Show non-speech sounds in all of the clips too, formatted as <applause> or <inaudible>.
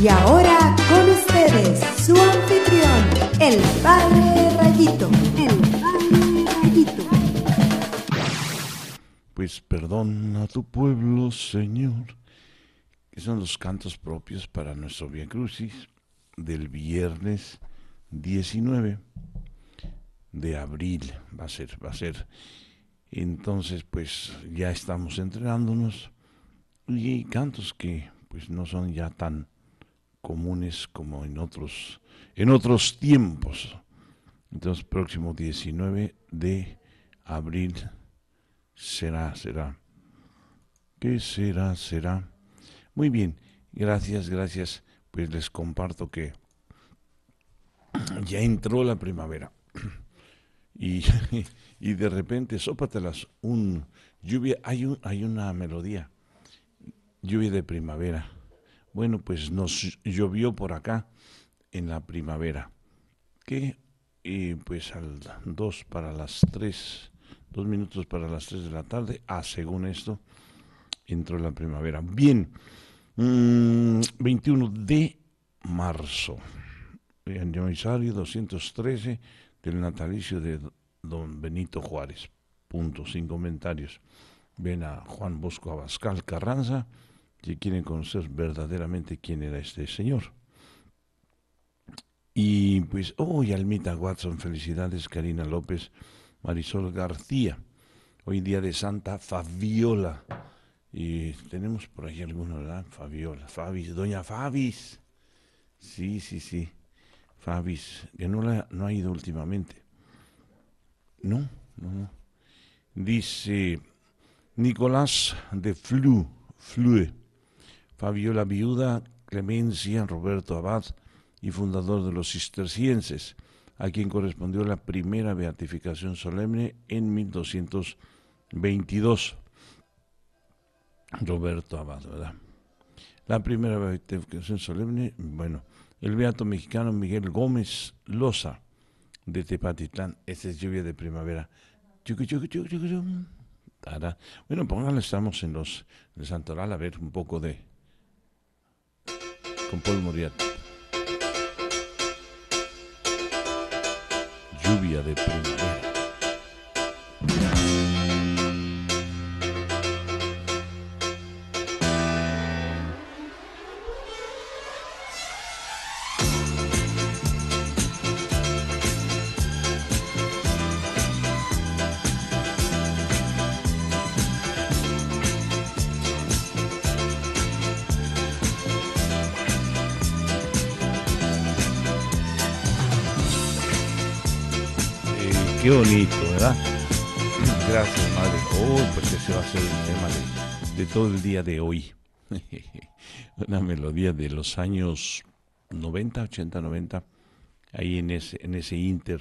Y ahora con ustedes, su anfitrión, el Padre Rayito. El Padre Rayito. Pues perdona a tu pueblo, Señor, que son los cantos propios para nuestro Via Crucis del viernes 19 de abril va a ser, va a ser. Entonces, pues ya estamos entrenándonos y hay cantos que pues no son ya tan comunes como en otros, en otros tiempos. Entonces, próximo 19 de abril será, será. ¿Qué será, será? Muy bien, gracias, gracias. Pues les comparto que ya entró la primavera. <clears throat> <laughs> Y, de repente, sópatelas, un lluvia, hay, un, hay una melodía, lluvia de primavera bueno, pues nos llovió por acá en la primavera, que eh, pues al 2 para las 3, 2 minutos para las 3 de la tarde, ah, según esto, entró la primavera. Bien, 21 mm, de marzo, aniversario 213 del natalicio de don Benito Juárez. Punto, sin comentarios. Ven a Juan Bosco Abascal Carranza que quieren conocer verdaderamente quién era este señor. Y pues, hoy Almita Watson, felicidades, Karina López, Marisol García, hoy día de Santa Fabiola. Y tenemos por ahí alguno, ¿verdad? Fabiola, Fabis, doña Fabis. Sí, sí, sí. Fabis, que no, la, no ha ido últimamente. No, no, no. Dice Nicolás de Flu, Flue. Fabiola Viuda, Clemencia, Roberto Abad y fundador de los cistercienses, a quien correspondió la primera beatificación solemne en 1222. Roberto Abad, ¿verdad? La primera beatificación solemne, bueno, el beato mexicano Miguel Gómez Loza, de Tepatitlán, esta es lluvia de primavera. Bueno, pónganle, estamos en los en el Santoral a ver un poco de, con Paul Moriarty. Lluvia de primavera. bonito, ¿verdad? Gracias, madre. Oh, pues ese va a ser el tema de, todo el día de hoy. <laughs> Una melodía de los años 90, 80, 90, ahí en ese, en ese inter.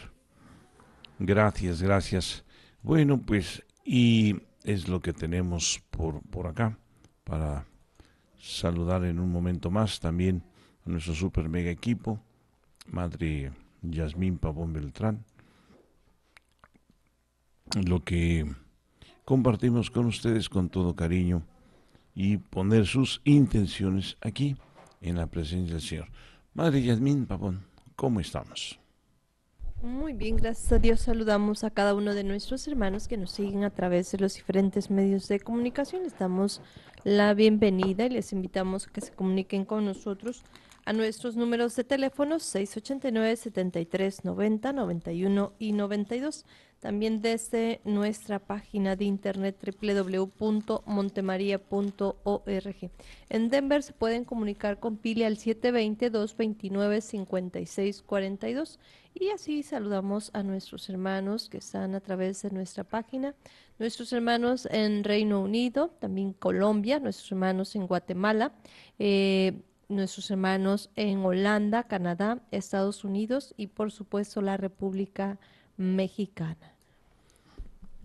Gracias, gracias. Bueno, pues, y es lo que tenemos por, por acá para saludar en un momento más también a nuestro super mega equipo, Madre Yasmín Pavón Beltrán lo que compartimos con ustedes con todo cariño y poner sus intenciones aquí en la presencia del Señor. Madre Yasmín Papón, ¿cómo estamos? Muy bien, gracias a Dios saludamos a cada uno de nuestros hermanos que nos siguen a través de los diferentes medios de comunicación. Les damos la bienvenida y les invitamos a que se comuniquen con nosotros a nuestros números de teléfono, 689 73 91 y 92. También desde nuestra página de internet www.montemaría.org. En Denver se pueden comunicar con Pili al 720-229-5642 y así saludamos a nuestros hermanos que están a través de nuestra página, nuestros hermanos en Reino Unido, también Colombia, nuestros hermanos en Guatemala. Eh, nuestros hermanos en Holanda, Canadá, Estados Unidos y por supuesto la República Mexicana.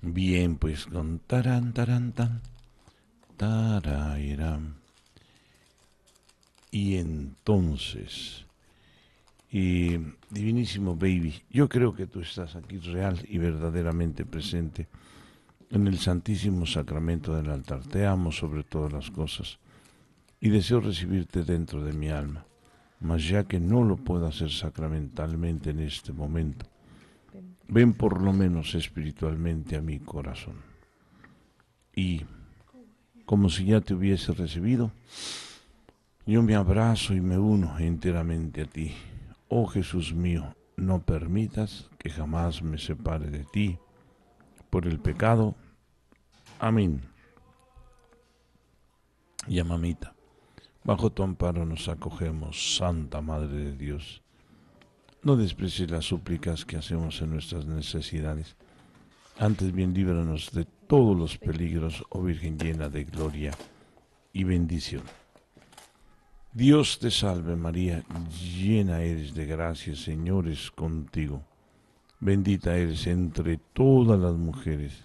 Bien, pues con tarán, tarán, Y entonces, y, eh, divinísimo baby, yo creo que tú estás aquí real y verdaderamente presente en el Santísimo Sacramento del altar. Te amo sobre todas las cosas y deseo recibirte dentro de mi alma, mas ya que no lo puedo hacer sacramentalmente en este momento, ven por lo menos espiritualmente a mi corazón. Y, como si ya te hubiese recibido, yo me abrazo y me uno enteramente a ti. Oh Jesús mío, no permitas que jamás me separe de ti por el pecado. Amén. Y mamita. Bajo tu amparo nos acogemos, Santa Madre de Dios. No desprecies las súplicas que hacemos en nuestras necesidades. Antes bien líbranos de todos los peligros, oh Virgen llena de gloria y bendición. Dios te salve María, llena eres de gracia, Señor es contigo. Bendita eres entre todas las mujeres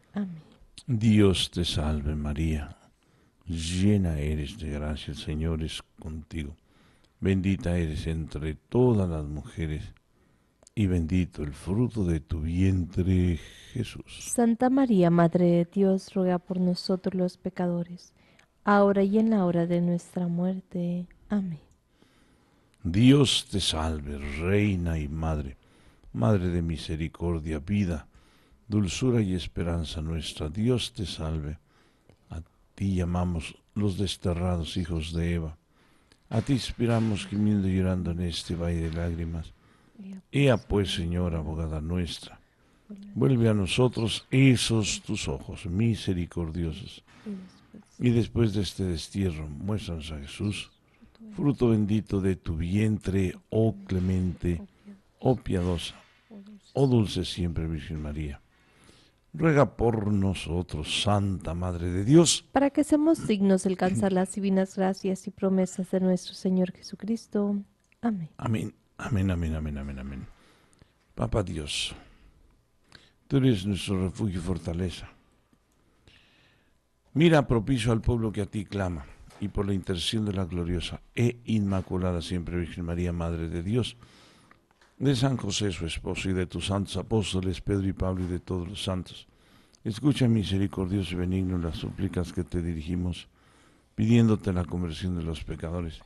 Amén. Dios te salve María, llena eres de gracia, el Señor es contigo. Bendita eres entre todas las mujeres y bendito el fruto de tu vientre, Jesús. Santa María, Madre de Dios, ruega por nosotros los pecadores, ahora y en la hora de nuestra muerte. Amén. Dios te salve, Reina y Madre, Madre de misericordia, vida dulzura y esperanza nuestra, Dios te salve. A ti llamamos los desterrados hijos de Eva. A ti inspiramos gimiendo y llorando en este valle de lágrimas. Ea pues, Señor, abogada nuestra, vuelve a nosotros esos tus ojos misericordiosos. Y después de este destierro, muéstranos a Jesús, fruto bendito de tu vientre, oh clemente, oh piadosa, oh dulce siempre Virgen María ruega por nosotros, Santa Madre de Dios. Para que seamos dignos de alcanzar las divinas gracias y promesas de nuestro Señor Jesucristo. Amén. Amén, amén, amén, amén, amén, amén. Papa Dios, tú eres nuestro refugio y fortaleza. Mira propicio al pueblo que a ti clama, y por la intercesión de la gloriosa e inmaculada siempre Virgen María, Madre de Dios, de San José su esposo y de tus santos apóstoles, Pedro y Pablo y de todos los santos. Escucha misericordioso y benigno las súplicas que te dirigimos, pidiéndote la conversión de los pecadores,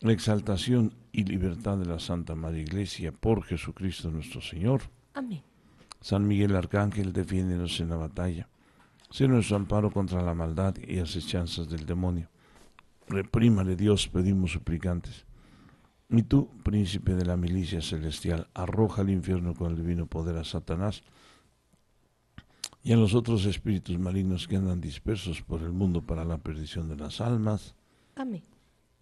la exaltación y libertad de la Santa Madre Iglesia por Jesucristo nuestro Señor. Amén. San Miguel Arcángel, defiéndenos en la batalla. Sé nuestro amparo contra la maldad y las asechanzas del demonio. Reprímale Dios, pedimos suplicantes y tú, príncipe de la milicia celestial, arroja al infierno con el divino poder a Satanás y a los otros espíritus malignos que andan dispersos por el mundo para la perdición de las almas. Amén.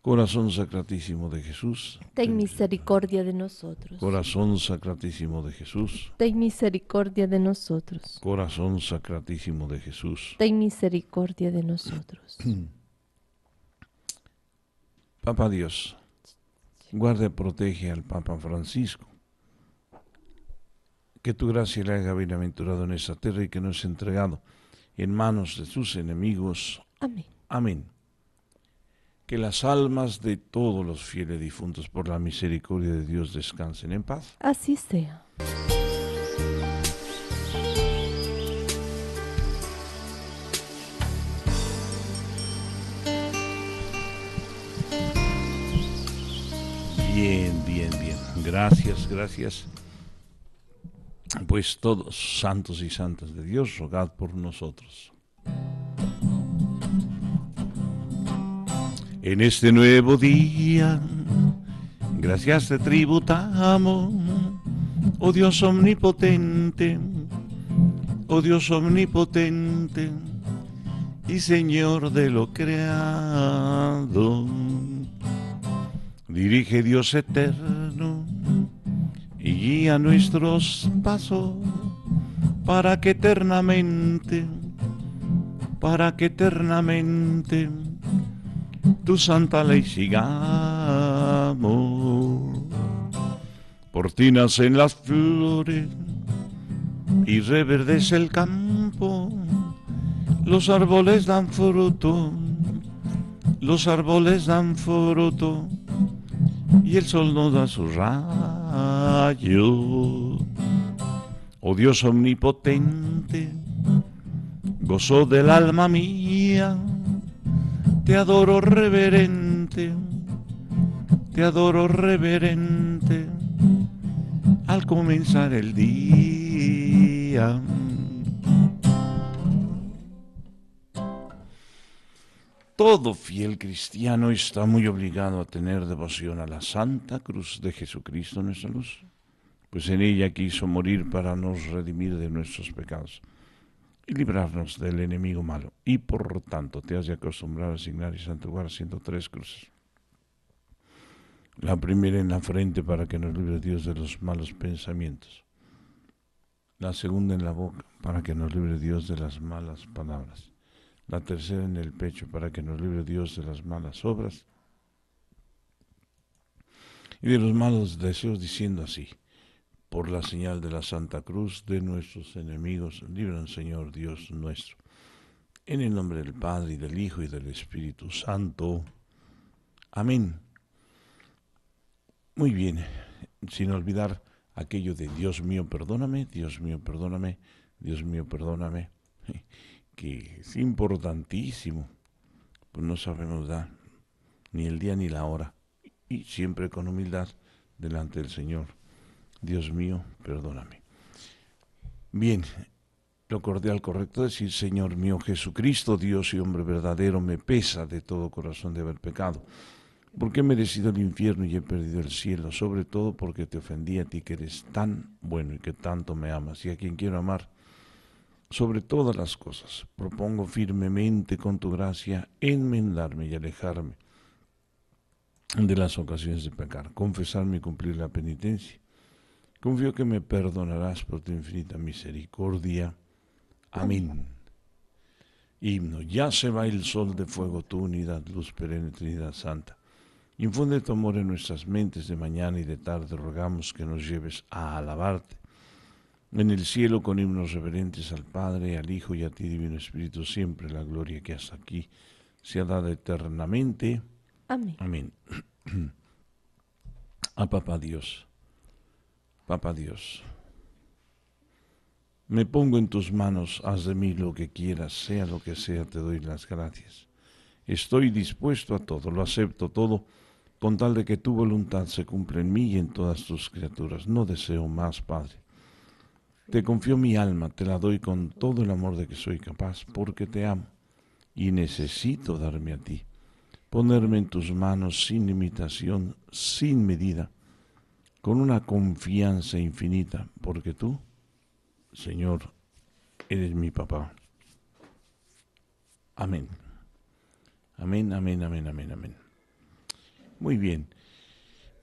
Corazón sacratísimo de Jesús. Ten misericordia de nosotros. Corazón sacratísimo de Jesús. Ten misericordia de nosotros. Corazón sacratísimo de Jesús. Ten misericordia de nosotros. <clears throat> Papa Dios Guarda y protege al Papa Francisco. Que tu gracia le haga bienaventurado en esta tierra y que no es entregado en manos de sus enemigos. Amén. Amén. Que las almas de todos los fieles difuntos por la misericordia de Dios descansen en paz. Así sea. Bien, bien, bien. Gracias, gracias. Pues todos, santos y santas de Dios, rogad por nosotros. En este nuevo día, gracias te tributamos, oh Dios omnipotente, oh Dios omnipotente y Señor de lo creado dirige Dios eterno y guía nuestros pasos para que eternamente, para que eternamente tu santa ley sigamos. porcinas en las flores y reverdece el campo, los árboles dan fruto, los árboles dan fruto y el sol no da su rayo. Oh Dios omnipotente, gozo del alma mía, te adoro reverente, te adoro reverente al comenzar el día. Todo fiel cristiano está muy obligado a tener devoción a la Santa Cruz de Jesucristo, nuestra luz, pues en ella quiso morir para nos redimir de nuestros pecados y librarnos del enemigo malo. Y por tanto te has de acostumbrar a asignar y santuar haciendo tres cruces. La primera en la frente para que nos libre Dios de los malos pensamientos. La segunda en la boca para que nos libre Dios de las malas palabras la tercera en el pecho, para que nos libre Dios de las malas obras y de los malos deseos, diciendo así, por la señal de la Santa Cruz de nuestros enemigos, libran Señor Dios nuestro. En el nombre del Padre, y del Hijo, y del Espíritu Santo. Amén. Muy bien, sin olvidar aquello de Dios mío, perdóname, Dios mío, perdóname, Dios mío, perdóname que es importantísimo, pues no sabemos dar ni el día ni la hora, y siempre con humildad delante del Señor. Dios mío, perdóname. Bien, lo cordial correcto es decir, Señor mío Jesucristo, Dios y hombre verdadero, me pesa de todo corazón de haber pecado, porque he merecido el infierno y he perdido el cielo, sobre todo porque te ofendí a ti que eres tan bueno y que tanto me amas, y a quien quiero amar, sobre todas las cosas, propongo firmemente con tu gracia enmendarme y alejarme de las ocasiones de pecar, confesarme y cumplir la penitencia. Confío que me perdonarás por tu infinita misericordia. Amén. Himno, ya se va el sol de fuego, tu unidad, luz perenne, Trinidad Santa. Infunde tu amor en nuestras mentes de mañana y de tarde, rogamos que nos lleves a alabarte en el cielo con himnos reverentes al Padre, al Hijo y a ti, Divino Espíritu, siempre la gloria que hasta aquí se ha dado eternamente. Amén. Amén. <clears throat> A Papá Dios, Papá Dios, me pongo en tus manos, haz de mí lo que quieras, sea lo que sea, te doy las gracias. Estoy dispuesto a todo, lo acepto todo, con tal de que tu voluntad se cumpla en mí y en todas tus criaturas. No deseo más, Padre te confío mi alma, te la doy con todo el amor de que soy capaz, porque te amo y necesito darme a ti, ponerme en tus manos sin limitación, sin medida, con una confianza infinita, porque tú, Señor, eres mi papá. Amén. Amén, amén, amén, amén, amén. Muy bien.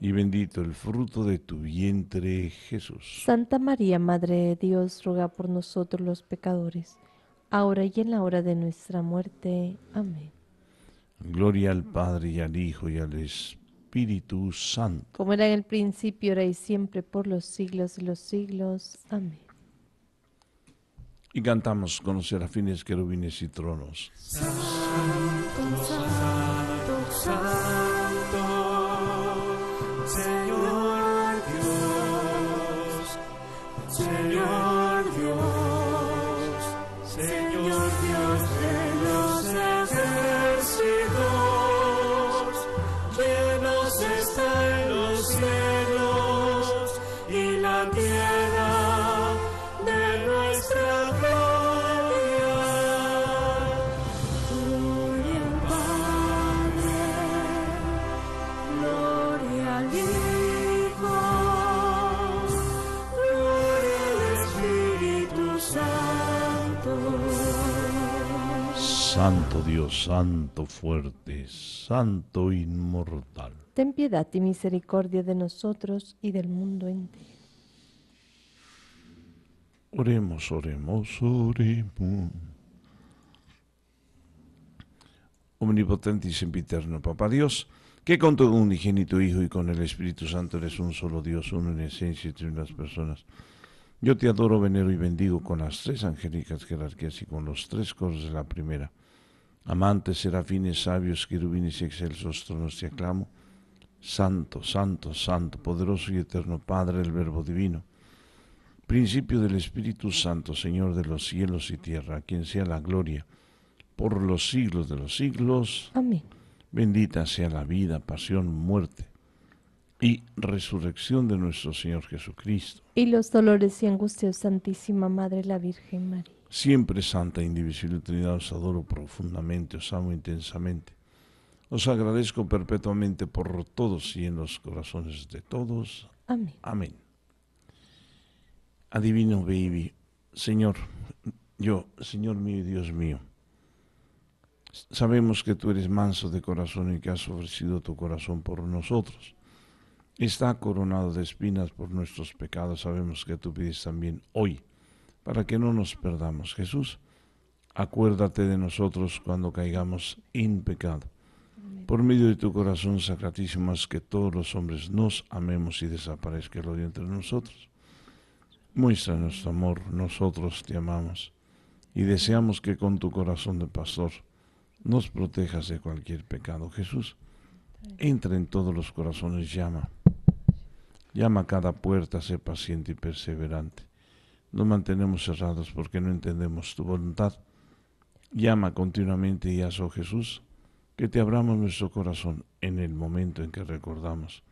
y bendito el fruto de tu vientre, Jesús. Santa María, Madre de Dios, ruega por nosotros los pecadores, ahora y en la hora de nuestra muerte. Amén. Gloria al Padre y al Hijo y al Espíritu Santo. Como era en el principio, ahora y siempre, por los siglos de los siglos. Amén. Y cantamos con los serafines, querubines y tronos. santo fuerte, santo inmortal. Ten piedad y misericordia de nosotros y del mundo entero. Oremos, oremos, oremos. Omnipotente y sempiterno, Papa Dios, que con tu unigénito Hijo y con el Espíritu Santo eres un solo Dios, uno en esencia y en las personas. Yo te adoro, venero y bendigo con las tres angélicas jerarquías y con los tres coros de la primera. Amantes, serafines, sabios, querubines y excelsos tronos te aclamo. Santo, santo, santo, poderoso y eterno Padre, el Verbo Divino. Principio del Espíritu Santo, Señor de los cielos y tierra, a quien sea la gloria por los siglos de los siglos. Amén. Bendita sea la vida, pasión, muerte y resurrección de nuestro Señor Jesucristo. Y los dolores y angustias, Santísima Madre la Virgen María Siempre Santa Indivisible Trinidad, os adoro profundamente, os amo intensamente. Os agradezco perpetuamente por todos y en los corazones de todos. Amén. Amén. Adivino, baby, Señor, yo, Señor mío y Dios mío, sabemos que tú eres manso de corazón y que has ofrecido tu corazón por nosotros. Está coronado de espinas por nuestros pecados. Sabemos que tú pides también hoy para que no nos perdamos. Jesús, acuérdate de nosotros cuando caigamos en pecado. Por medio de tu corazón sacratísimo, haz que todos los hombres nos amemos y desaparezca el odio entre nosotros. Muestra nuestro amor, nosotros te amamos y deseamos que con tu corazón de pastor nos protejas de cualquier pecado. Jesús, entra en todos los corazones, llama. Llama a cada puerta, sé paciente y perseverante nos mantenemos cerrados porque no entendemos tu voluntad. Llama continuamente y haz, oh Jesús, que te abramos nuestro corazón en el momento en que recordamos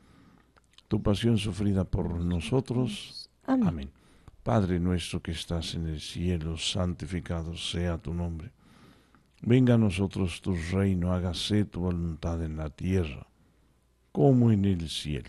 tu pasión sufrida por nosotros. Amén. Padre nuestro que estás en el cielo, santificado sea tu nombre. Venga a nosotros tu reino, hágase tu voluntad en la tierra como en el cielo.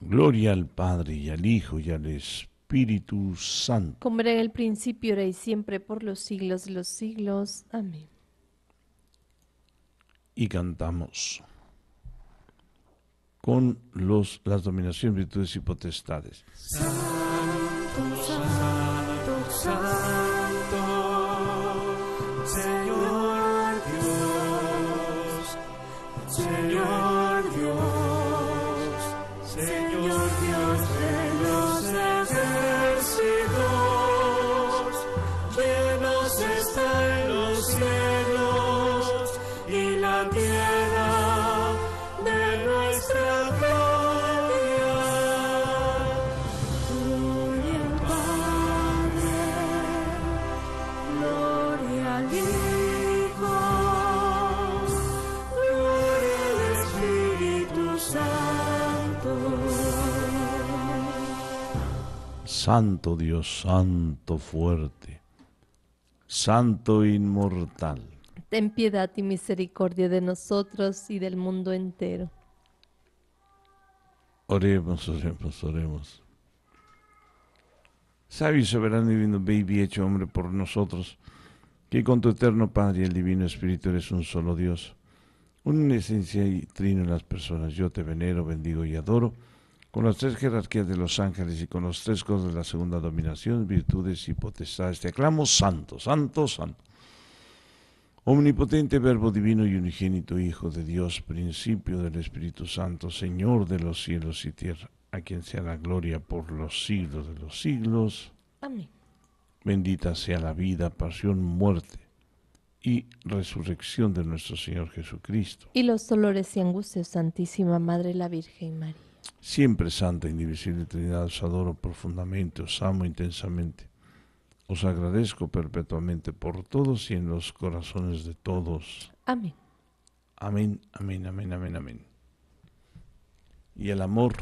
Gloria al Padre y al Hijo y al Espíritu Santo. Como era en el principio, era y siempre, por los siglos de los siglos. Amén. Y cantamos con los, las dominaciones, virtudes y potestades. Santo, santo, santo, Señor Dios, Señor Santo Dios, Santo fuerte, Santo inmortal. Ten piedad y misericordia de nosotros y del mundo entero. Oremos, oremos, oremos. Sabio y soberano divino, ve hecho hombre por nosotros, que con tu eterno Padre y el Divino Espíritu eres un solo Dios, una esencia y trino en las personas. Yo te venero, bendigo y adoro con las tres jerarquías de los ángeles y con los tres cosas de la segunda dominación, virtudes y potestades, te aclamo santo, santo, santo. Omnipotente Verbo Divino y Unigénito Hijo de Dios, principio del Espíritu Santo, Señor de los cielos y tierra, a quien sea la gloria por los siglos de los siglos. Amén. Bendita sea la vida, pasión, muerte y resurrección de nuestro Señor Jesucristo. Y los dolores y angustias, Santísima Madre la Virgen María Siempre Santa, Indivisible Trinidad, os adoro profundamente, os amo intensamente. Os agradezco perpetuamente por todos y en los corazones de todos. Amén. Amén, amén, amén, amén, amén. Y el amor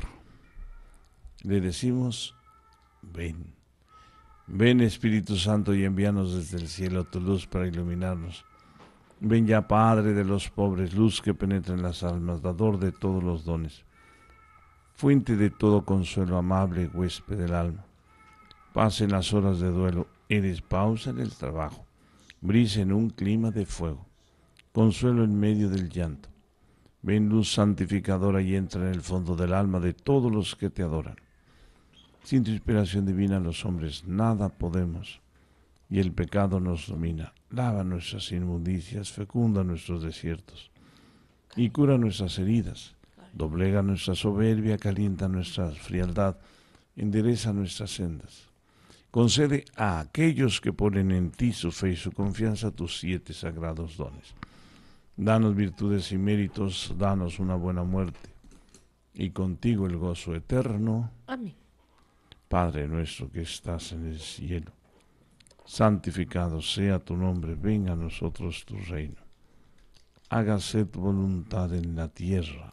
le decimos, ven. Ven Espíritu Santo y envíanos desde el cielo tu luz para iluminarnos. Ven ya Padre de los pobres, luz que penetra en las almas, dador de todos los dones fuente de todo consuelo amable, huésped del alma. Pasen las horas de duelo, eres pausa en el trabajo, brisa en un clima de fuego, consuelo en medio del llanto. Ven luz santificadora y entra en el fondo del alma de todos los que te adoran. Sin tu inspiración divina los hombres nada podemos y el pecado nos domina. Lava nuestras inmundicias, fecunda nuestros desiertos y cura nuestras heridas doblega nuestra soberbia, calienta nuestra frialdad, endereza nuestras sendas. Concede a aquellos que ponen en ti su fe y su confianza tus siete sagrados dones. Danos virtudes y méritos, danos una buena muerte, y contigo el gozo eterno. Amén. Padre nuestro que estás en el cielo, santificado sea tu nombre, venga a nosotros tu reino. Hágase tu voluntad en la tierra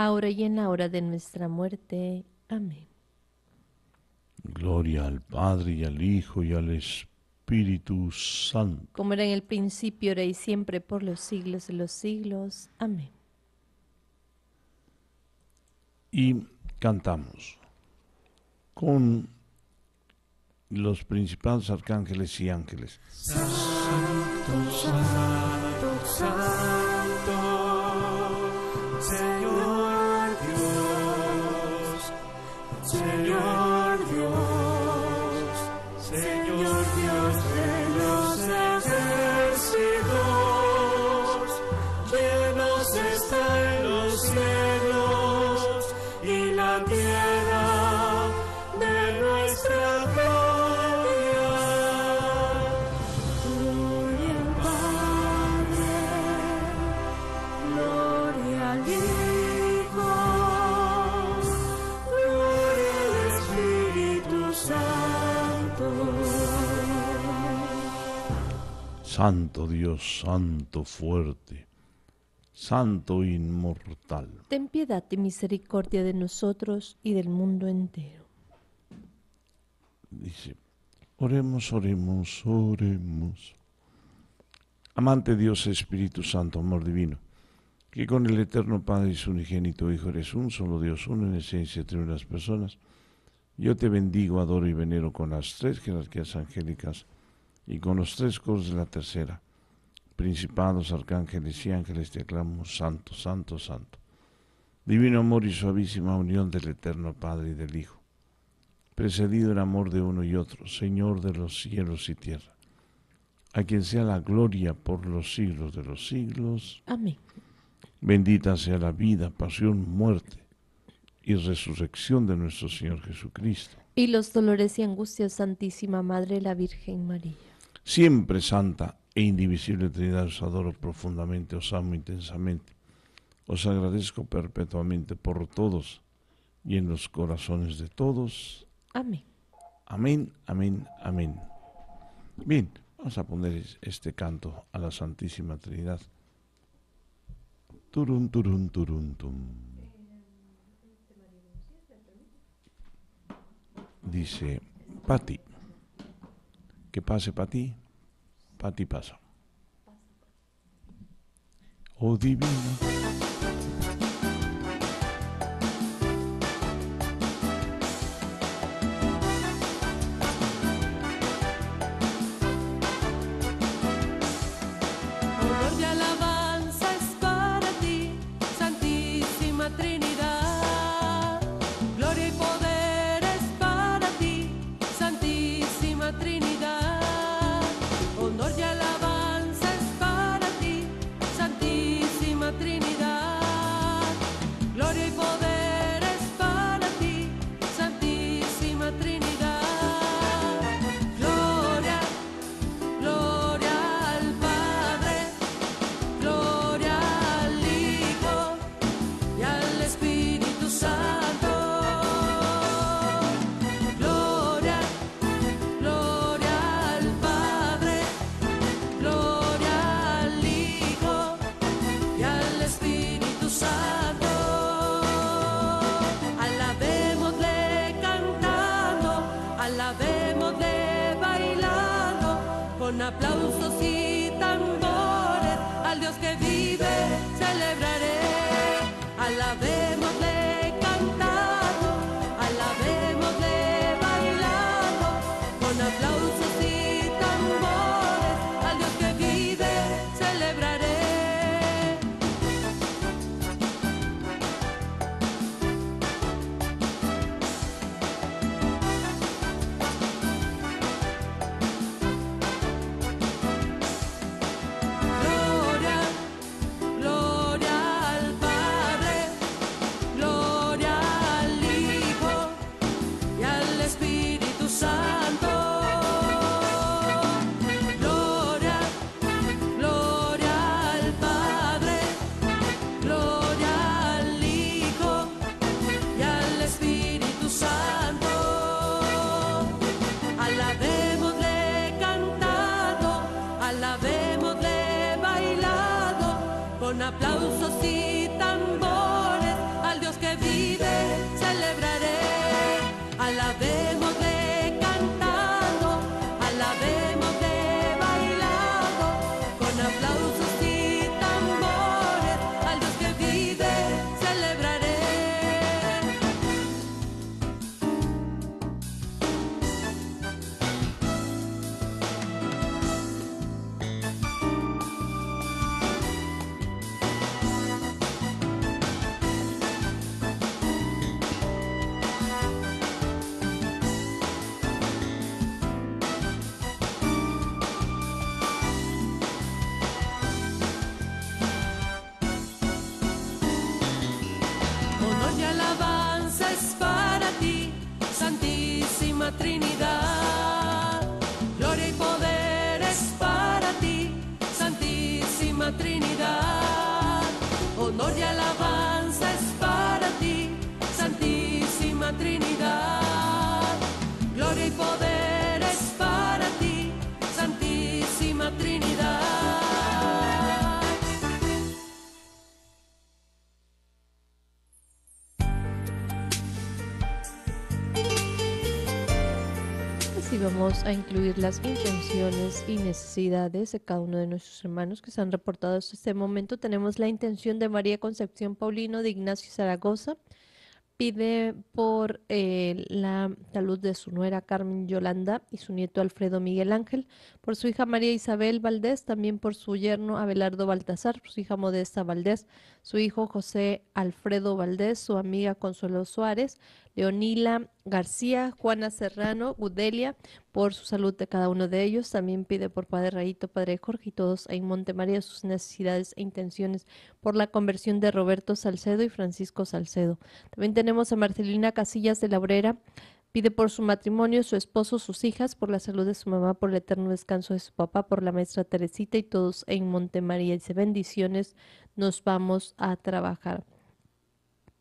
ahora y en la hora de nuestra muerte. Amén. Gloria al Padre y al Hijo y al Espíritu Santo. Como era en el principio, ahora y siempre, por los siglos de los siglos. Amén. Y cantamos con los principales arcángeles y ángeles. Santo, santo, santo. take. Santo Dios, Santo fuerte, Santo inmortal. Ten piedad y misericordia de nosotros y del mundo entero. Dice, oremos, oremos, oremos. Amante Dios, Espíritu Santo, amor divino, que con el eterno Padre y su unigénito Hijo eres un solo Dios, uno en esencia, entre unas personas. Yo te bendigo, adoro y venero con las tres jerarquías angélicas y con los tres coros de la tercera. Principados, arcángeles y ángeles te aclamamos, santo, santo, santo. Divino amor y suavísima unión del Eterno Padre y del Hijo, precedido el amor de uno y otro, Señor de los cielos y tierra, a quien sea la gloria por los siglos de los siglos. Amén. Bendita sea la vida, pasión, muerte y resurrección de nuestro Señor Jesucristo. Y los dolores y angustias, Santísima Madre, la Virgen María siempre santa e indivisible Trinidad, os adoro profundamente, os amo intensamente, os agradezco perpetuamente por todos y en los corazones de todos. Amén. Amén, amén, amén. Bien, vamos a poner este canto a la Santísima Trinidad. Turun, turun, turun, tum. Dice, Pati. και πάσε πατή, πατή πάσα. Ο διβίνος. Trinidad. vamos a incluir las intenciones y necesidades de cada uno de nuestros hermanos que se han reportado hasta este momento. Tenemos la intención de María Concepción Paulino de Ignacio Zaragoza. Pide por eh, la salud de su nuera Carmen Yolanda y su nieto Alfredo Miguel Ángel, por su hija María Isabel Valdés, también por su yerno Abelardo Baltasar, su hija Modesta Valdés, su hijo José Alfredo Valdés, su amiga Consuelo Suárez, Leonila García, Juana Serrano, Gudelia, por su salud de cada uno de ellos. También pide por Padre Rayito, Padre Jorge y todos en Montemaría sus necesidades e intenciones por la conversión de Roberto Salcedo y Francisco Salcedo. También tenemos a Marcelina Casillas de la Obrera. Pide por su matrimonio, su esposo, sus hijas, por la salud de su mamá, por el eterno descanso de su papá, por la maestra Teresita y todos en Montemaría. Dice bendiciones, nos vamos a trabajar.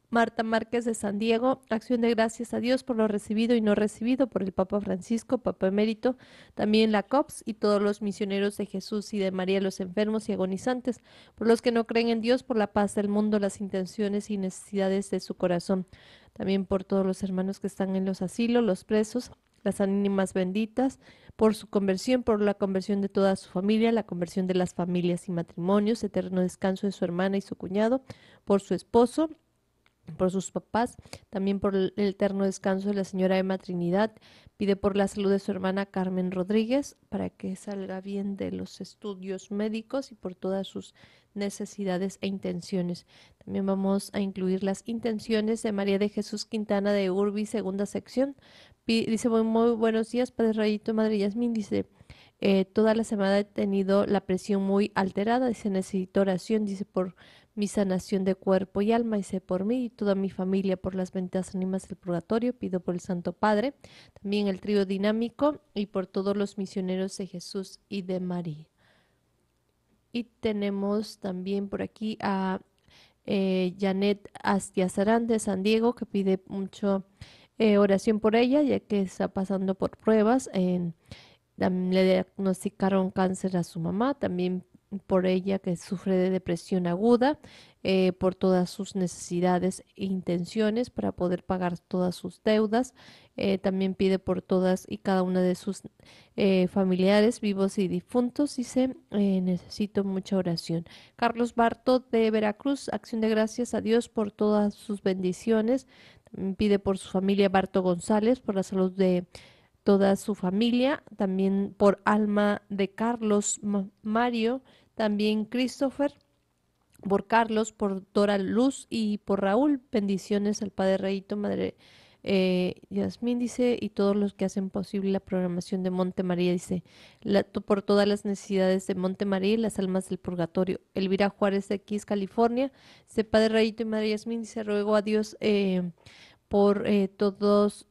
Marta Márquez de San Diego, acción de gracias a Dios por lo recibido y no recibido por el Papa Francisco, Papa Emérito, también la COPS y todos los misioneros de Jesús y de María, los enfermos y agonizantes, por los que no creen en Dios, por la paz del mundo, las intenciones y necesidades de su corazón, también por todos los hermanos que están en los asilos, los presos, las ánimas benditas, por su conversión, por la conversión de toda su familia, la conversión de las familias y matrimonios, eterno descanso de su hermana y su cuñado, por su esposo, por sus papás, también por el eterno descanso de la señora Emma Trinidad. Pide por la salud de su hermana Carmen Rodríguez para que salga bien de los estudios médicos y por todas sus necesidades e intenciones. También vamos a incluir las intenciones de María de Jesús Quintana de Urbi, segunda sección. dice, muy, muy, buenos días, Padre Rayito, Madre Yasmín. Dice, eh, toda la semana he tenido la presión muy alterada. Dice, necesito oración. Dice, por mi sanación de cuerpo y alma, y sé por mí y toda mi familia, por las benditas ánimas del purgatorio, pido por el Santo Padre, también el trío dinámico y por todos los misioneros de Jesús y de María. Y tenemos también por aquí a eh, Janet Astiazarán de San Diego, que pide mucho eh, oración por ella, ya que está pasando por pruebas. En, le diagnosticaron cáncer a su mamá, también por ella que sufre de depresión aguda, eh, por todas sus necesidades e intenciones para poder pagar todas sus deudas. Eh, también pide por todas y cada una de sus eh, familiares vivos y difuntos. Dice, necesito mucha oración. Carlos Barto de Veracruz, acción de gracias a Dios por todas sus bendiciones. pide por su familia Barto González, por la salud de toda su familia, también por alma de Carlos Mario, también Christopher, por Carlos, por Dora Luz y por Raúl. Bendiciones al Padre Reyito, Madre eh, Yasmín dice, y todos los que hacen posible la programación de Monte María, dice, por todas las necesidades de Monte María y las almas del purgatorio. Elvira Juárez de X, California, Se Padre Reyito y Madre Yasmín, dice, ruego a Dios eh, por eh, todos.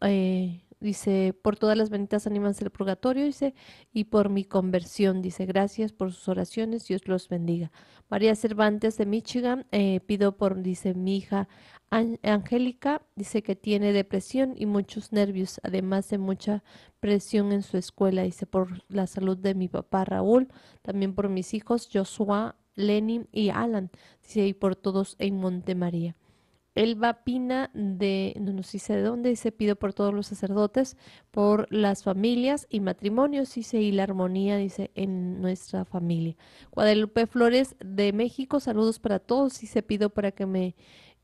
Dice, por todas las benditas ánimas del purgatorio, dice, y por mi conversión, dice, gracias por sus oraciones, Dios los bendiga. María Cervantes de Michigan, eh, pido por, dice, mi hija Angélica, dice que tiene depresión y muchos nervios, además de mucha presión en su escuela, dice, por la salud de mi papá Raúl, también por mis hijos Joshua, Lenin y Alan, dice, y por todos en Montemaría. Elba Pina de, no nos dice de dónde, dice pido por todos los sacerdotes, por las familias y matrimonios, dice, y la armonía, dice, en nuestra familia. Guadalupe Flores de México, saludos para todos, se pido para que me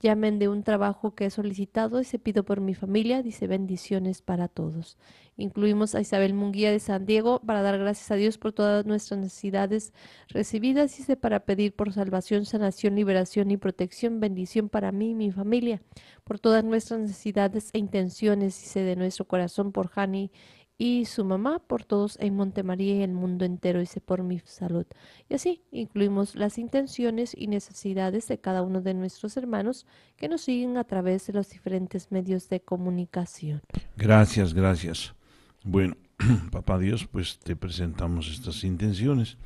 Llamen de un trabajo que he solicitado y se pido por mi familia. Dice bendiciones para todos. Incluimos a Isabel Munguía de San Diego para dar gracias a Dios por todas nuestras necesidades recibidas. Dice para pedir por salvación, sanación, liberación y protección. Bendición para mí y mi familia. Por todas nuestras necesidades e intenciones. Dice de nuestro corazón por Hani y su mamá por todos en Montemaría y el mundo entero, dice por mi salud. Y así incluimos las intenciones y necesidades de cada uno de nuestros hermanos que nos siguen a través de los diferentes medios de comunicación. Gracias, gracias. Bueno, <clears throat> papá Dios, pues te presentamos estas intenciones,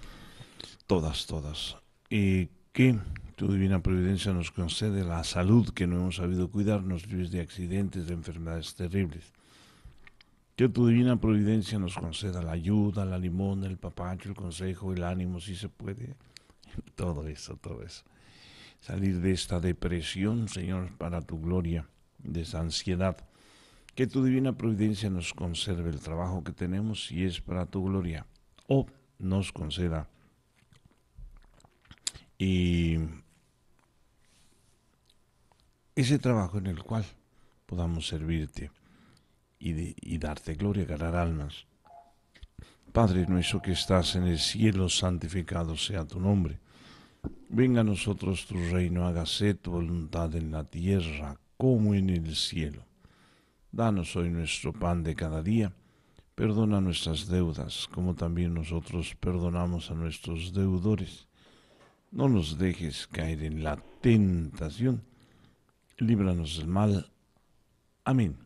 todas, todas. Y que tu divina providencia nos concede la salud que no hemos sabido cuidarnos libres de accidentes, de enfermedades terribles que tu divina providencia nos conceda la ayuda, la limona, el papacho, el consejo, el ánimo, si se puede. <laughs> Todo eso, todo eso. Salir de esta depresión, Señor, para tu gloria, de esa ansiedad. Que tu divina providencia nos conserve el trabajo que tenemos y es para tu gloria. O nos conceda. Y ese trabajo en el cual podamos servirte y, darte gloria, ganar almas. Padre nuestro que estás en el cielo, santificado sea tu nombre. Venga a nosotros tu reino, hágase tu voluntad en la tierra como en el cielo. Danos hoy nuestro pan de cada día. Perdona nuestras deudas, como también nosotros perdonamos a nuestros deudores. No nos dejes caer en la tentación. Líbranos del mal. Amén.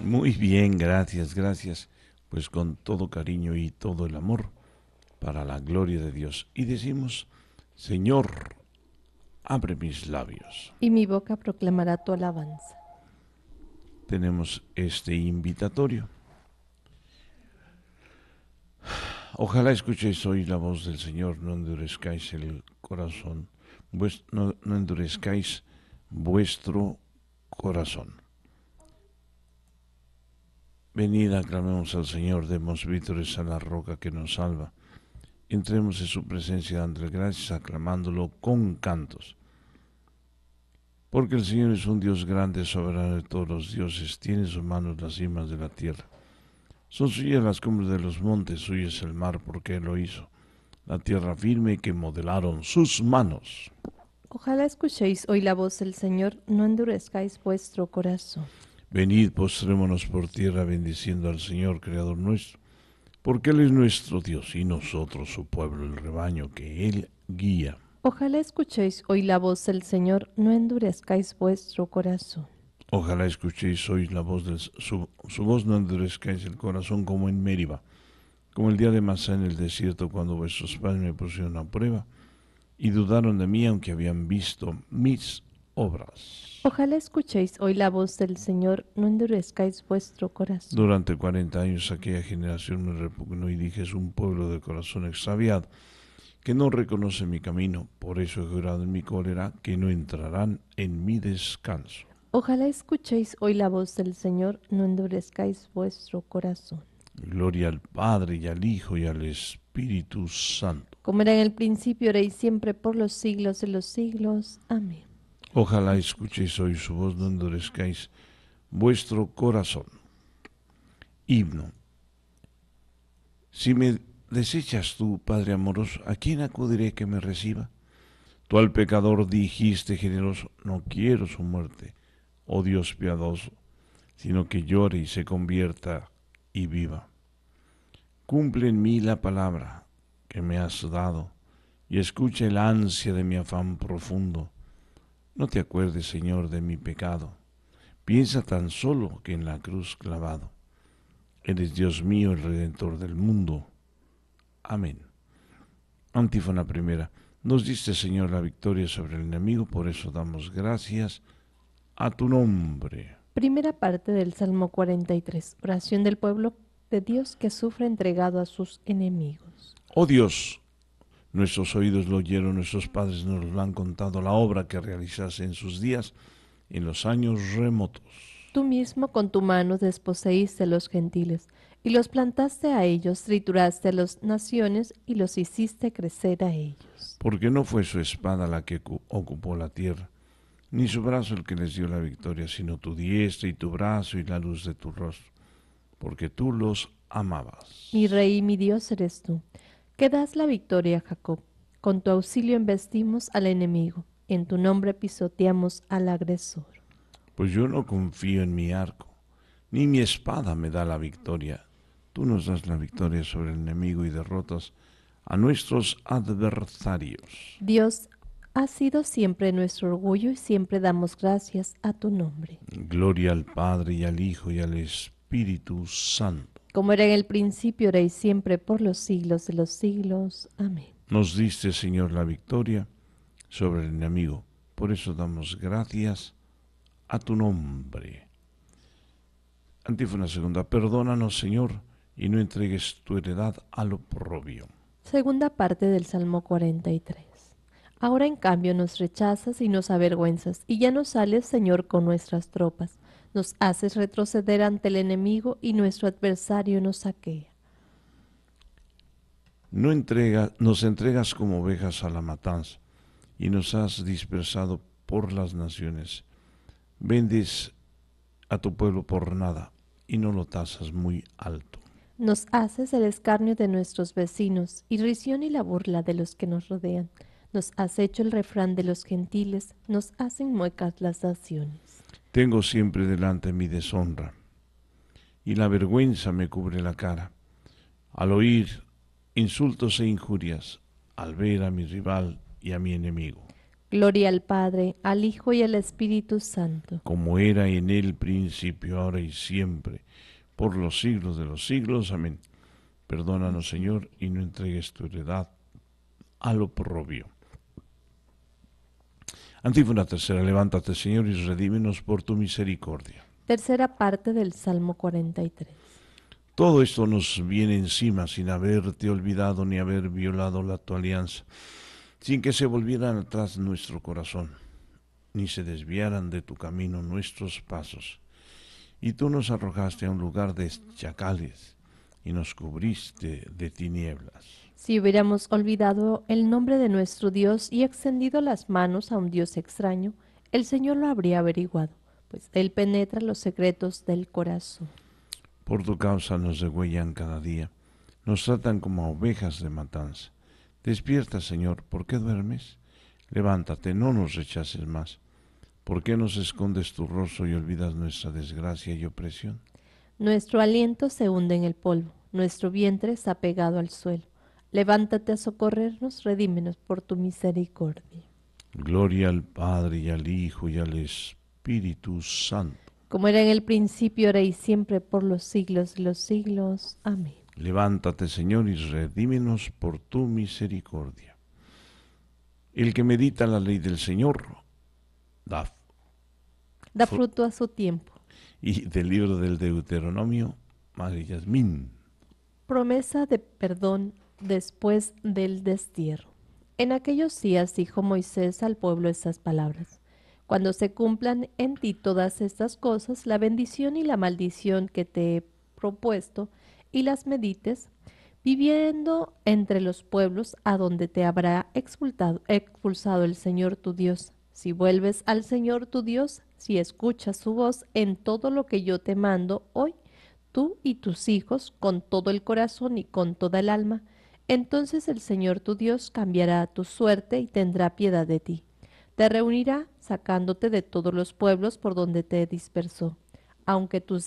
Muy bien, gracias, gracias. Pues con todo cariño y todo el amor para la gloria de Dios. Y decimos, Señor, abre mis labios. Y mi boca proclamará tu alabanza. Tenemos este invitatorio. Ojalá escuchéis hoy la voz del Señor, no endurezcáis el corazón, no, no endurezcáis vuestro corazón. Venid, aclamemos al Señor, demos vítores a la roca que nos salva. Entremos en su presencia dando gracias, aclamándolo con cantos. Porque el Señor es un Dios grande, soberano de todos los dioses, tiene en sus manos las cimas de la tierra. Son suyas las cumbres de los montes, suyas es el mar, porque Él lo hizo, la tierra firme que modelaron sus manos. Ojalá escuchéis hoy la voz del Señor, no endurezcáis vuestro corazón. Venid, postrémonos por tierra bendiciendo al Señor, Creador nuestro, porque Él es nuestro Dios y nosotros su pueblo, el rebaño que Él guía. Ojalá escuchéis hoy la voz del Señor, no endurezcáis vuestro corazón. Ojalá escuchéis hoy la voz del su, su voz, no endurezcáis el corazón como en Mériba, como el día de Masá en el desierto, cuando vuestros padres me pusieron a prueba y dudaron de mí, aunque habían visto mis Ojalá escuchéis hoy la voz del Señor, no endurezcáis vuestro corazón. Durante cuarenta años aquella generación me repugnó y dije, es un pueblo de corazón exaviado, que no reconoce mi camino. Por eso he jurado en mi cólera que no entrarán en mi descanso. Ojalá escuchéis hoy la voz del Señor, no endurezcáis vuestro corazón. Gloria al Padre y al Hijo y al Espíritu Santo. Como era en el principio, y siempre por los siglos de los siglos. Amén. Ojalá escuchéis hoy su voz, no endurezcáis vuestro corazón. Himno. Si me desechas tú, Padre amoroso, ¿a quién acudiré que me reciba? Tú al pecador dijiste generoso, no quiero su muerte, oh Dios piadoso, sino que llore y se convierta y viva. Cumple en mí la palabra que me has dado y escucha el ansia de mi afán profundo no te acuerdes, Señor, de mi pecado. Piensa tan solo que en la cruz clavado. Eres Dios mío, el Redentor del mundo. Amén. Antífona primera. Nos diste, Señor, la victoria sobre el enemigo, por eso damos gracias a tu nombre. Primera parte del Salmo 43. Oración del pueblo de Dios que sufre entregado a sus enemigos. Oh Dios, Nuestros oídos lo oyeron, nuestros padres nos lo han contado, la obra que realizaste en sus días, en los años remotos. Tú mismo con tu mano desposeíste a los gentiles, y los plantaste a ellos, trituraste a las naciones, y los hiciste crecer a ellos. Porque no fue su espada la que ocupó la tierra, ni su brazo el que les dio la victoria, sino tu diestra y tu brazo y la luz de tu rostro, porque tú los amabas. Mi rey y mi Dios eres tú que das la victoria Jacob. Con tu auxilio embestimos al enemigo, en tu nombre pisoteamos al agresor. Pues yo no confío en mi arco, ni mi espada me da la victoria. Tú nos das la victoria sobre el enemigo y derrotas a nuestros adversarios. Dios ha sido siempre nuestro orgullo y siempre damos gracias a tu nombre. Gloria al Padre y al Hijo y al Espíritu Santo como era en el principio, era y siempre, por los siglos de los siglos. Amén. Nos diste, Señor, la victoria sobre el enemigo. Por eso damos gracias a tu nombre. Antífona segunda, perdónanos, Señor, y no entregues tu heredad al oprobio. Segunda parte del Salmo 43. Ahora en cambio nos rechazas y nos avergüenzas, y ya no sales, Señor, con nuestras tropas. Nos haces retroceder ante el enemigo y nuestro adversario nos saquea. No entrega, nos entregas como ovejas a la matanza y nos has dispersado por las naciones. Vendes a tu pueblo por nada y no lo tasas muy alto. Nos haces el escarnio de nuestros vecinos, y irrisión y la burla de los que nos rodean. Nos has hecho el refrán de los gentiles, nos hacen muecas las naciones. Tengo siempre delante mi deshonra, y la vergüenza me cubre la cara. Al oír insultos e injurias, al ver a mi rival y a mi enemigo. Gloria al Padre, al Hijo y al Espíritu Santo. Como era en el principio, ahora y siempre, por los siglos de los siglos. Amén. Perdónanos, Señor, y no entregues tu heredad lo oprobio Antífona tercera, levántate Señor y redímenos por tu misericordia. Tercera parte del Salmo 43. Todo esto nos viene encima sin haberte olvidado ni haber violado la tu alianza, sin que se volvieran atrás nuestro corazón, ni se desviaran de tu camino nuestros pasos. Y tú nos arrojaste a un lugar de chacales y nos cubriste de tinieblas. Si hubiéramos olvidado el nombre de nuestro Dios y extendido las manos a un Dios extraño, el Señor lo habría averiguado, pues Él penetra los secretos del corazón. Por tu causa nos degüellan cada día, nos tratan como a ovejas de matanza. Despierta, Señor, ¿por qué duermes? Levántate, no nos rechaces más. ¿Por qué nos escondes tu rostro y olvidas nuestra desgracia y opresión? Nuestro aliento se hunde en el polvo, nuestro vientre está pegado al suelo Levántate a socorrernos, redímenos por tu misericordia. Gloria al Padre y al Hijo y al Espíritu Santo. Como era en el principio, ahora y siempre, por los siglos de los siglos. Amén. Levántate, Señor, y redímenos por tu misericordia. El que medita la ley del Señor da, fruto a su tiempo. Y del libro del Deuteronomio, María. Yasmín. Promesa de perdón después del destierro. En aquellos días dijo Moisés al pueblo estas palabras. Cuando se cumplan en ti todas estas cosas, la bendición y la maldición que te he propuesto, y las medites, viviendo entre los pueblos a donde te habrá expulsado, expulsado el Señor tu Dios. Si vuelves al Señor tu Dios, si escuchas su voz en todo lo que yo te mando hoy, tú y tus hijos, con todo el corazón y con toda el alma, entonces el Señor tu Dios cambiará tu suerte y tendrá piedad de ti. Te reunirá sacándote de todos los pueblos por donde te dispersó, aunque tus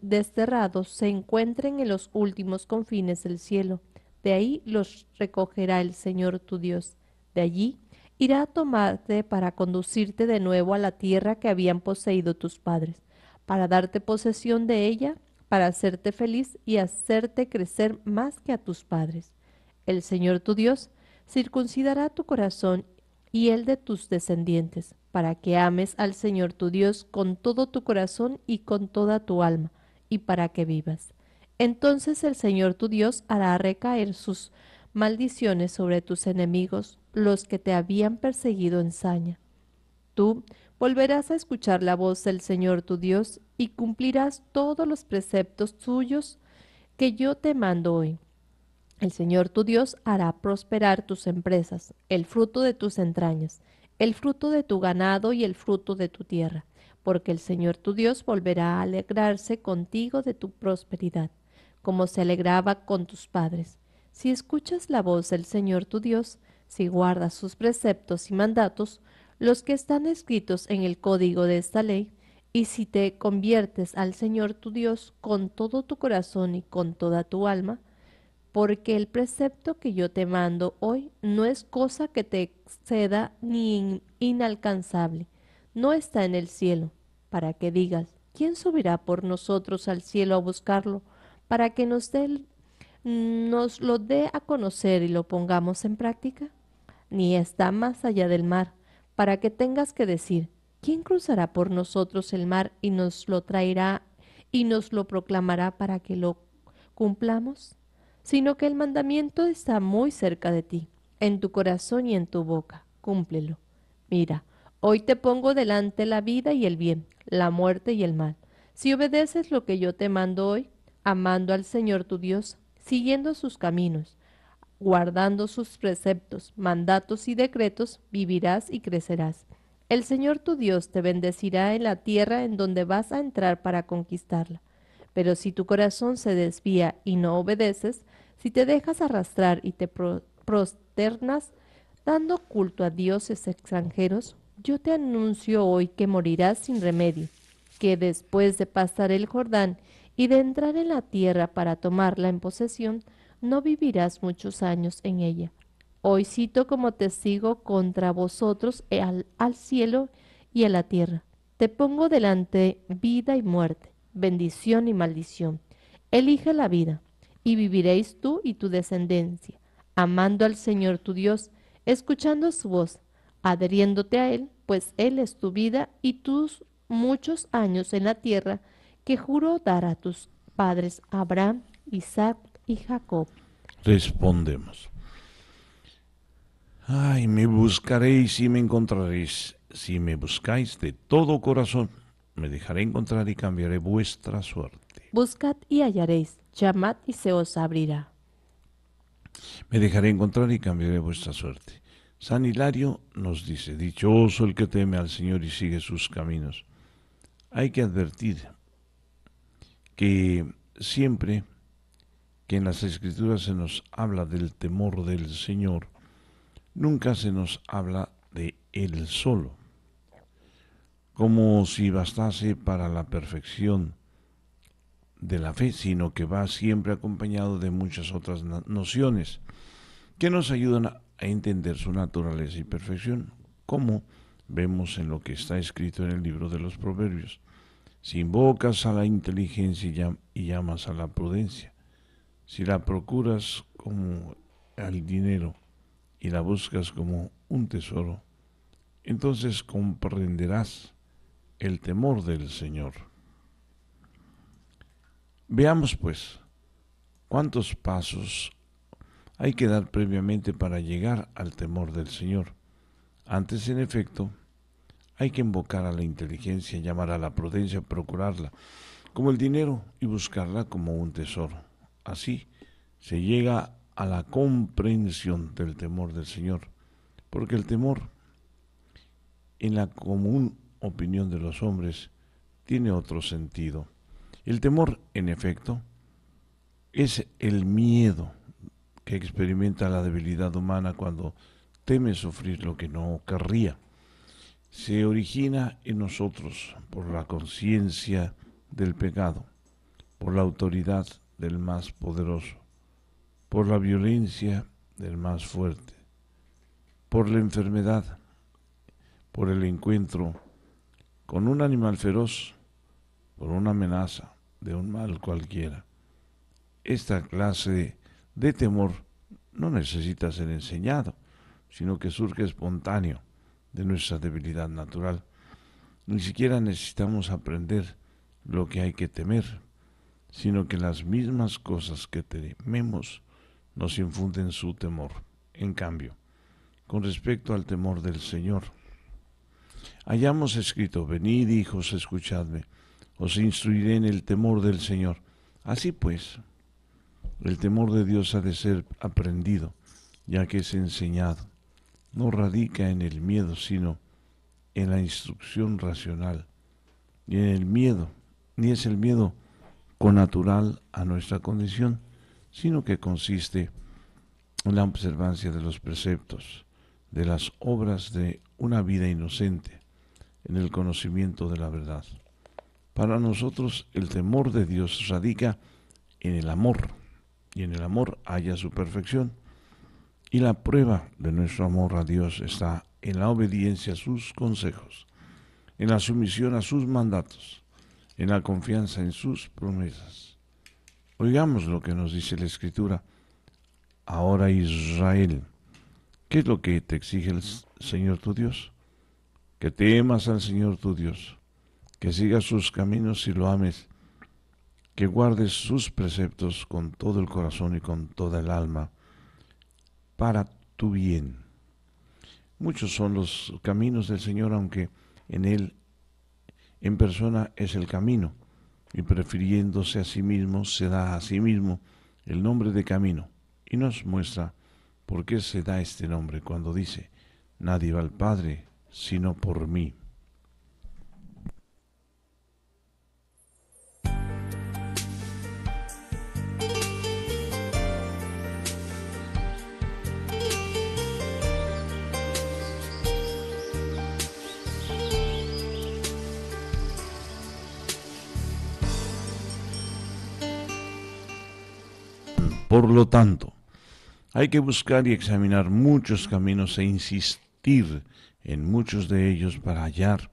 desterrados se encuentren en los últimos confines del cielo. De ahí los recogerá el Señor tu Dios. De allí irá a tomarte para conducirte de nuevo a la tierra que habían poseído tus padres, para darte posesión de ella, para hacerte feliz y hacerte crecer más que a tus padres. El Señor tu Dios circuncidará tu corazón y el de tus descendientes, para que ames al Señor tu Dios con todo tu corazón y con toda tu alma, y para que vivas. Entonces el Señor tu Dios hará recaer sus maldiciones sobre tus enemigos, los que te habían perseguido en saña. Tú volverás a escuchar la voz del Señor tu Dios y cumplirás todos los preceptos suyos que yo te mando hoy el Señor tu Dios hará prosperar tus empresas, el fruto de tus entrañas, el fruto de tu ganado y el fruto de tu tierra, porque el Señor tu Dios volverá a alegrarse contigo de tu prosperidad, como se alegraba con tus padres. Si escuchas la voz del Señor tu Dios, si guardas sus preceptos y mandatos, los que están escritos en el código de esta ley, y si te conviertes al Señor tu Dios con todo tu corazón y con toda tu alma, porque el precepto que yo te mando hoy no es cosa que te exceda ni inalcanzable, no está en el cielo, para que digas, ¿quién subirá por nosotros al cielo a buscarlo? Para que nos, dé, nos lo dé a conocer y lo pongamos en práctica. Ni está más allá del mar, para que tengas que decir, ¿quién cruzará por nosotros el mar y nos lo traerá y nos lo proclamará para que lo cumplamos? sino que el mandamiento está muy cerca de ti, en tu corazón y en tu boca. Cúmplelo. Mira, hoy te pongo delante la vida y el bien, la muerte y el mal. Si obedeces lo que yo te mando hoy, amando al Señor tu Dios, siguiendo sus caminos, guardando sus preceptos, mandatos y decretos, vivirás y crecerás. El Señor tu Dios te bendecirá en la tierra en donde vas a entrar para conquistarla. Pero si tu corazón se desvía y no obedeces, si te dejas arrastrar y te prosternas dando culto a dioses extranjeros, yo te anuncio hoy que morirás sin remedio, que después de pasar el Jordán y de entrar en la tierra para tomarla en posesión, no vivirás muchos años en ella. Hoy cito como testigo contra vosotros e al cielo y a la tierra. Te pongo delante vida y muerte, bendición y maldición. Elige la vida, y viviréis tú y tu descendencia, amando al Señor tu Dios, escuchando su voz, adhiriéndote a Él, pues Él es tu vida y tus muchos años en la tierra que juro dar a tus padres Abraham, Isaac y Jacob. Respondemos. Ay, me buscaréis y me encontraréis, si me buscáis de todo corazón. Me dejaré encontrar y cambiaré vuestra suerte. Buscad y hallaréis Llamad y se os abrirá. Me dejaré encontrar y cambiaré vuestra suerte. San Hilario nos dice, dichoso el que teme al Señor y sigue sus caminos. Hay que advertir que siempre que en las escrituras se nos habla del temor del Señor, nunca se nos habla de Él solo, como si bastase para la perfección de la fe, sino que va siempre acompañado de muchas otras nociones que nos ayudan a entender su naturaleza y perfección, como vemos en lo que está escrito en el libro de los Proverbios. Si invocas a la inteligencia y, llamas a la prudencia, si la procuras como al dinero y la buscas como un tesoro, entonces comprenderás el temor del Señor. Veamos pues cuántos pasos hay que dar previamente para llegar al temor del Señor. Antes, en efecto, hay que invocar a la inteligencia, llamar a la prudencia, procurarla como el dinero y buscarla como un tesoro. Así se llega a la comprensión del temor del Señor, porque el temor, en la común opinión de los hombres, tiene otro sentido. El temor, en efecto, es el miedo que experimenta la debilidad humana cuando teme sufrir lo que no querría. Se origina en nosotros por la conciencia del pecado, por la autoridad del más poderoso, por la violencia del más fuerte, por la enfermedad, por el encuentro con un animal feroz, por una amenaza, de un mal cualquiera. Esta clase de temor no necesita ser enseñado, sino que surge espontáneo de nuestra debilidad natural. Ni siquiera necesitamos aprender lo que hay que temer, sino que las mismas cosas que tememos nos infunden su temor. En cambio, con respecto al temor del Señor, hayamos escrito, venid hijos, escuchadme, os instruiré en el temor del Señor. Así pues, el temor de Dios ha de ser aprendido, ya que es enseñado. No radica en el miedo, sino en la instrucción racional. Ni en el miedo, ni es el miedo natural a nuestra condición, sino que consiste en la observancia de los preceptos, de las obras de una vida inocente, en el conocimiento de la verdad. Para nosotros el temor de Dios radica en el amor, y en el amor haya su perfección. Y la prueba de nuestro amor a Dios está en la obediencia a sus consejos, en la sumisión a sus mandatos, en la confianza en sus promesas. Oigamos lo que nos dice la Escritura. Ahora Israel, ¿qué es lo que te exige el Señor tu Dios? Que temas al Señor tu Dios que sigas sus caminos y lo ames, que guardes sus preceptos con todo el corazón y con toda el alma, para tu bien. Muchos son los caminos del Señor, aunque en Él, en persona, es el camino, y prefiriéndose a sí mismo, se da a sí mismo el nombre de camino, y nos muestra por qué se da este nombre cuando dice, nadie va al Padre sino por mí. Por lo tanto, hay que buscar y examinar muchos caminos e insistir en muchos de ellos para hallar,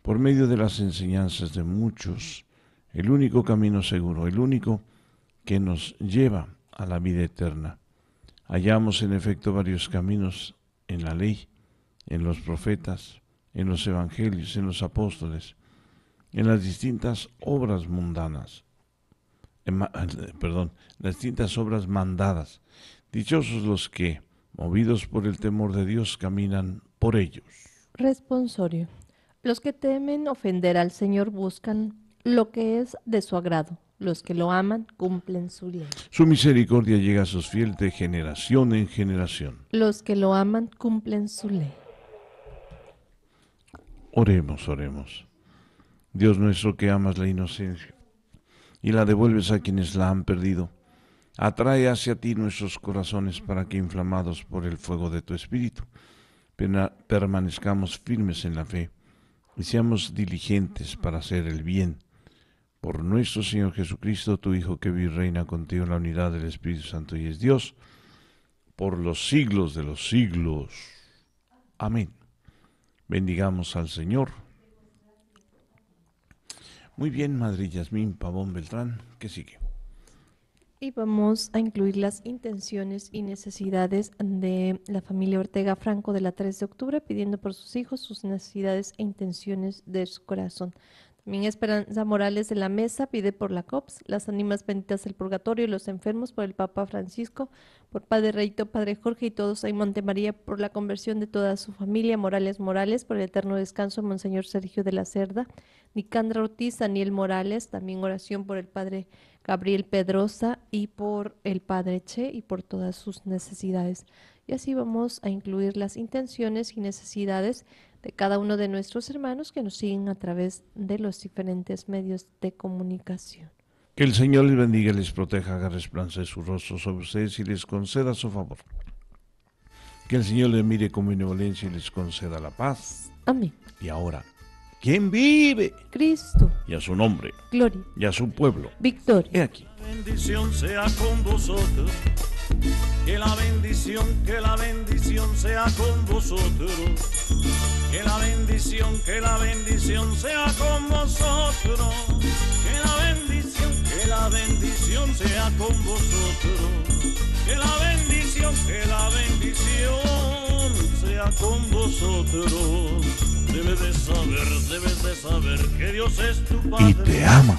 por medio de las enseñanzas de muchos, el único camino seguro, el único que nos lleva a la vida eterna. Hallamos en efecto varios caminos en la ley, en los profetas, en los evangelios, en los apóstoles, en las distintas obras mundanas. Eh, perdón, las distintas obras mandadas. Dichosos los que, movidos por el temor de Dios, caminan por ellos. Responsorio. Los que temen ofender al Señor buscan lo que es de su agrado. Los que lo aman cumplen su ley. Su misericordia llega a sus fieles de generación en generación. Los que lo aman cumplen su ley. Oremos, oremos. Dios nuestro que amas la inocencia y la devuelves a quienes la han perdido. Atrae hacia ti nuestros corazones para que, inflamados por el fuego de tu espíritu, permanezcamos firmes en la fe y seamos diligentes para hacer el bien. Por nuestro Señor Jesucristo, tu Hijo que vive reina contigo en la unidad del Espíritu Santo y es Dios, por los siglos de los siglos. Amén. Bendigamos al Señor. Muy bien, Madrid Yasmín Pavón Beltrán, ¿qué sigue? Y vamos a incluir las intenciones y necesidades de la familia Ortega Franco de la 3 de octubre, pidiendo por sus hijos sus necesidades e intenciones de su corazón. Mi Esperanza Morales de la Mesa pide por la COPS, las ánimas benditas del purgatorio y los enfermos por el Papa Francisco, por Padre Reito, Padre Jorge y todos en Montemaría por la conversión de toda su familia, Morales Morales por el eterno descanso Monseñor Sergio de la Cerda, Nicandra Ortiz, Daniel Morales, también oración por el Padre Gabriel Pedrosa y por el Padre Che y por todas sus necesidades. Y así vamos a incluir las intenciones y necesidades de cada uno de nuestros hermanos que nos siguen a través de los diferentes medios de comunicación. Que el Señor les bendiga, les proteja, haga resplandecer su rostro sobre ustedes y les conceda su favor. Que el Señor les mire con benevolencia y les conceda la paz. Amén. Y ahora, ¿quién vive? Cristo. Y a su nombre. Gloria. Y a su pueblo. Victoria. He aquí. Bendición sea con vosotros que la bendición, que la bendición sea con vosotros. Que la bendición, que la bendición sea con vosotros. Que la bendición, que la bendición sea con vosotros. Que la bendición, que la bendición sea con vosotros. Debes de saber, debes de saber que Dios es tu Padre. Y te ama.